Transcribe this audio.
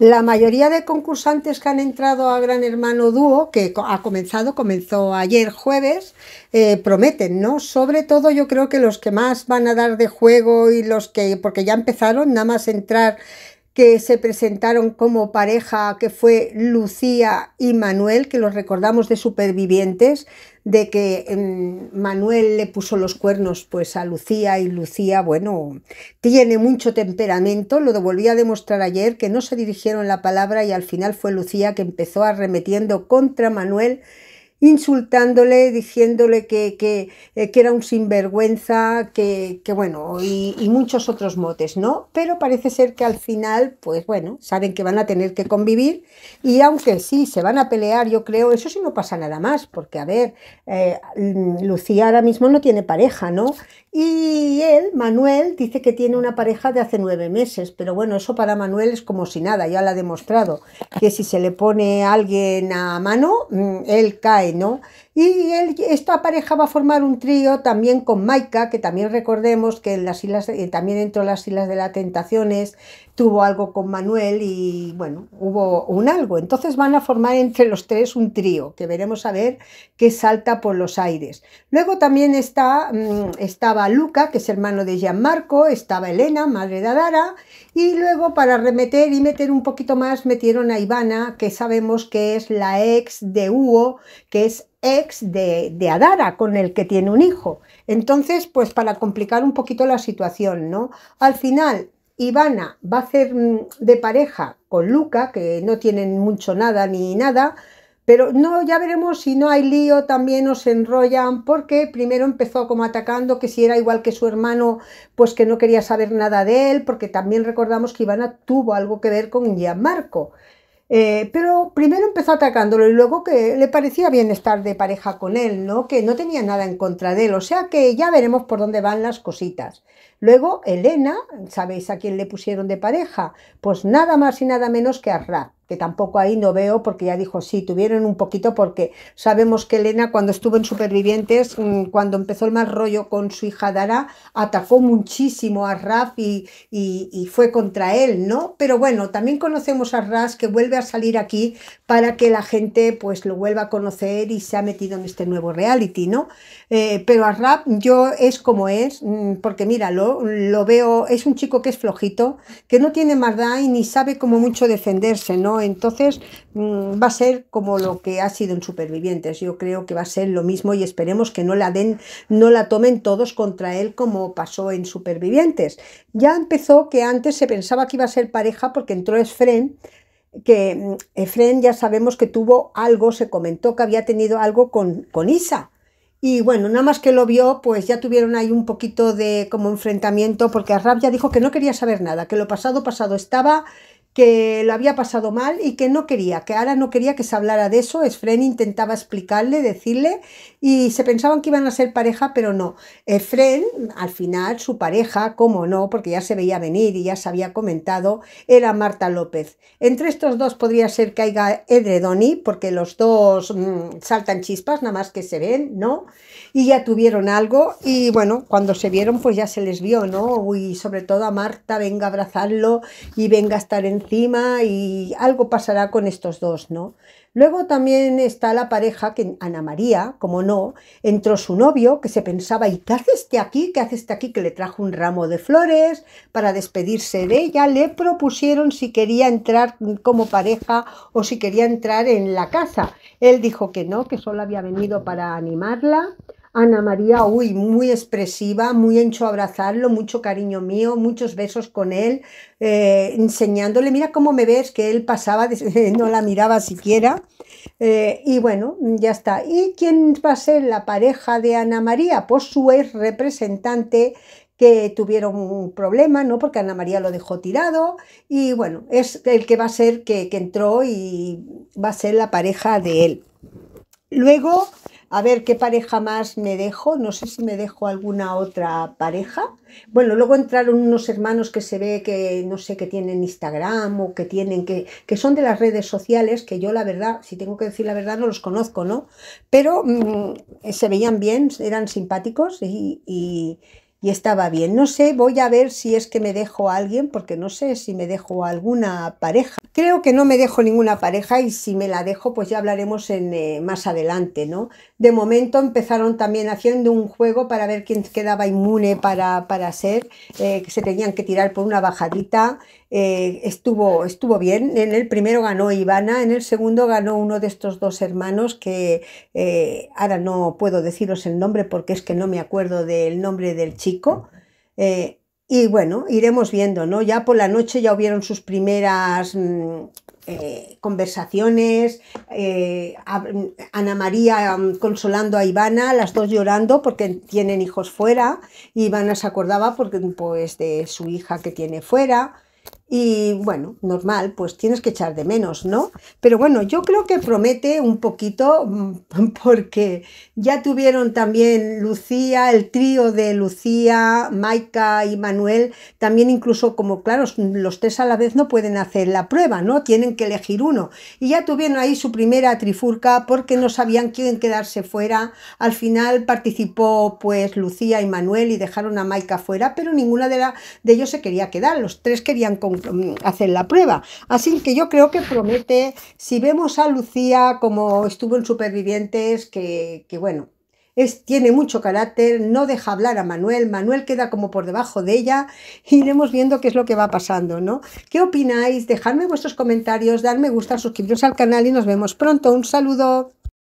La mayoría de concursantes que han entrado a Gran Hermano Dúo, que ha comenzado, comenzó ayer jueves, eh, prometen, ¿no? Sobre todo yo creo que los que más van a dar de juego y los que, porque ya empezaron, nada más entrar que se presentaron como pareja, que fue Lucía y Manuel, que los recordamos de supervivientes, de que em, Manuel le puso los cuernos pues a Lucía y Lucía, bueno, tiene mucho temperamento, lo volví a demostrar ayer, que no se dirigieron la palabra y al final fue Lucía que empezó arremetiendo contra Manuel insultándole, diciéndole eh, que, era un sinvergüenza, que, bueno, y, muchos otros motes, ¿no? Pero parece ser que al final, pues bueno, saben que van a tener que convivir y aunque sí, se van a pelear, yo creo, eso sí no pasa nada más, porque a ver, eh, mm, Lucía ahora mismo no tiene pareja, ¿no? Y él, Manuel, dice que tiene una pareja de hace nueve meses, pero bueno, eso para Manuel es como si nada, ya lo ha demostrado, que si se le pone alguien a mano, mm, él cae non Y él, aparejaba a formar un trío también con Maika, que también recordemos que en las islas, también dentro de las Islas de las Tentaciones, tuvo algo con Manuel y bueno, hubo un algo. Entonces van a formar entre los tres un trío, que veremos a ver qué salta por los aires. Luego también está, mm, estaba Luca, que es hermano de Gianmarco, estaba Elena, madre de Adara, y luego para remeter y meter un poquito más metieron a Ivana, que sabemos que es la ex de Hugo, que es ex de, Adara, con el que tiene un hijo. Entonces, pues para complicar un poquito la situación, ¿no? Al final, Ivana va a hacer mm, de pareja con Luca, que no tienen mucho nada ni nada, pero no, ya veremos si no hay lío, también os enrollan, porque primero empezó como atacando que si era igual que su hermano, pues que no quería saber nada de él, porque también recordamos que Ivana tuvo algo que ver con Gianmarco. Marco. Eh, pero primero empezó atacándolo y luego que le parecía bien estar de pareja con él, ¿no? Que no tenía nada en contra de él. O sea que ya veremos por dónde van las cositas. Luego, Elena, ¿sabéis a quién le pusieron de pareja? Pues nada más y nada menos que a Rap que tampoco ahí no veo, porque ya dijo, sí, tuvieron un poquito, porque sabemos que Elena cuando estuvo en Supervivientes, mm, cuando empezó el mal rollo con su hija Dara, atacó muchísimo a Raf y, y, fue contra él, ¿no? Pero bueno, también conocemos a Ras que vuelve a salir aquí para que la gente pues lo vuelva a conocer y se ha metido en este nuevo reality, ¿no? Eh, pero a Raf yo es como es, mm, porque mira, lo, veo, es un chico que es flojito, que no tiene maldad y ni sabe como mucho defenderse, ¿no? Entonces mm, va a ser como lo que ha sido en Supervivientes. Yo creo que va a ser lo mismo y esperemos que no la den, no la tomen todos contra él como pasó en Supervivientes. Ya empezó que antes se pensaba que iba a ser pareja porque entró Efren, que mm, Efren ya sabemos que tuvo algo, se comentó que había tenido algo con, con Isa. Y bueno, nada más que lo vio, pues ya tuvieron ahí un poquito de como enfrentamiento, porque Arrab ya dijo que no quería saber nada, que lo pasado pasado estaba que lo había pasado mal y que no quería, que ahora no quería que se hablara de eso. Efren intentaba explicarle, decirle, y se pensaban que iban a ser pareja, pero no. Efren, al final, su pareja, como no, porque ya se veía venir y ya se había comentado, era Marta López. Entre estos dos podría ser que haya Edredoni, porque los dos mm, saltan chispas, nada más que se ven, ¿no? Y ya tuvieron algo, y bueno, cuando se vieron, pues ya se les vio, ¿no? Y sobre todo a Marta, venga a abrazarlo y venga a estar en encima y algo pasará con estos dos, ¿no? Luego también está la pareja que Ana María, como no, entró su novio que se pensaba, ¿y qué hace este aquí? ¿Qué hace este aquí? Que le trajo un ramo de flores para despedirse de ella. Le propusieron si quería entrar como pareja o si quería entrar en la casa. Él dijo que no, que solo había venido para animarla Ana María, uy, muy expresiva, muy a abrazarlo, mucho cariño mío, muchos besos con él, eh, enseñándole, mira cómo me ves, que él pasaba, eh, no la miraba siquiera. Eh, y bueno, ya está. ¿Y quién va a ser la pareja de Ana María? Pues su ex representante que tuvieron un problema, ¿no? Porque Ana María lo dejó tirado y bueno, es el que va a ser que, que entró y va a ser la pareja de él. Luego a ver qué pareja más me dejo, no sé si me dejo alguna otra pareja. Bueno, luego entraron unos hermanos que se ve que, no sé, que tienen Instagram o que tienen, que, que son de las redes sociales, que yo la verdad, si tengo que decir la verdad, no los conozco, ¿no? Pero mm, se veían bien, eran simpáticos y y estaba bien. No sé, voy a ver si es que me dejo a alguien, porque no sé si me dejo alguna pareja. Creo que no me dejo ninguna pareja y si me la dejo, pues ya hablaremos en, eh, más adelante, ¿no? De momento empezaron también haciendo un juego para ver quién quedaba inmune para, ser, eh, que se tenían que tirar por una bajadita. Eh, estuvo, estuvo bien. En el primero ganó Ivana, en el segundo ganó uno de estos dos hermanos que ahora no puedo deciros el nombre porque es que no me acuerdo del nombre del chico eh, y bueno, iremos viendo, ¿no? Ya por la noche ya hubieron sus primeras mm, eh, conversaciones, eh, Ana María mm, consolando a Ivana, las dos llorando porque tienen hijos fuera, Ivana se acordaba porque, pues, de su hija que tiene fuera y bueno, normal, pues tienes que echar de menos, ¿no? Pero bueno, yo creo que promete un poquito mm, porque ya tuvieron también Lucía, el trío de Lucía, Maika y Manuel, también incluso como, claro, los tres a la vez no pueden hacer la prueba, ¿no? Tienen que elegir uno. Y ya tuvieron ahí su primera trifurca porque no sabían quién quedarse fuera. Al final participó pues Lucía y Manuel y dejaron a Maika fuera, pero ninguna de, de ellos se quería quedar, los tres querían con Mm, hacer la prueba. Así que yo creo que promete, si vemos a Lucía como estuvo en Supervivientes, que, bueno, es, tiene mucho carácter, no deja hablar a Manuel, Manuel queda como por debajo de ella, iremos viendo qué es lo que va pasando, ¿no? ¿Qué opináis? Dejadme vuestros comentarios, darme me gusta, suscribiros al canal y nos vemos pronto. Un saludo.